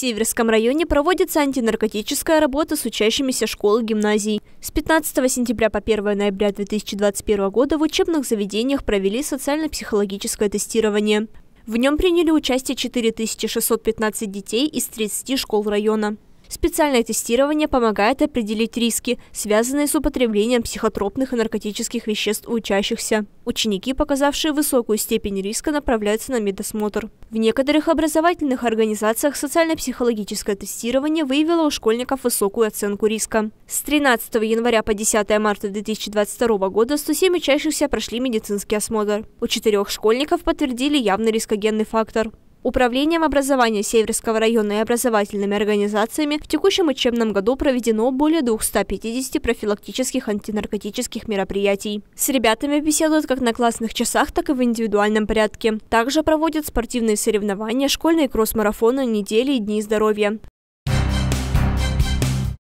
Северском районе проводится антинаркотическая работа с учащимися школ и гимназий. С 15 сентября по 1 ноября 2021 года в учебных заведениях провели социально-психологическое тестирование. В нем приняли участие 4615 детей из 30 школ района. Специальное тестирование помогает определить риски, связанные с употреблением психотропных и наркотических веществ у учащихся. Ученики, показавшие высокую степень риска, направляются на медосмотр. В некоторых образовательных организациях социально-психологическое тестирование выявило у школьников высокую оценку риска. С 13 января по 10 марта 2022 года 107 учащихся прошли медицинский осмотр. У четырех школьников подтвердили явный рискогенный фактор. Управлением образования Северского района и образовательными организациями в текущем учебном году проведено более 250 профилактических антинаркотических мероприятий. С ребятами беседуют как на классных часах, так и в индивидуальном порядке. Также проводят спортивные соревнования, школьные кросс-марафоны, недели и дни здоровья.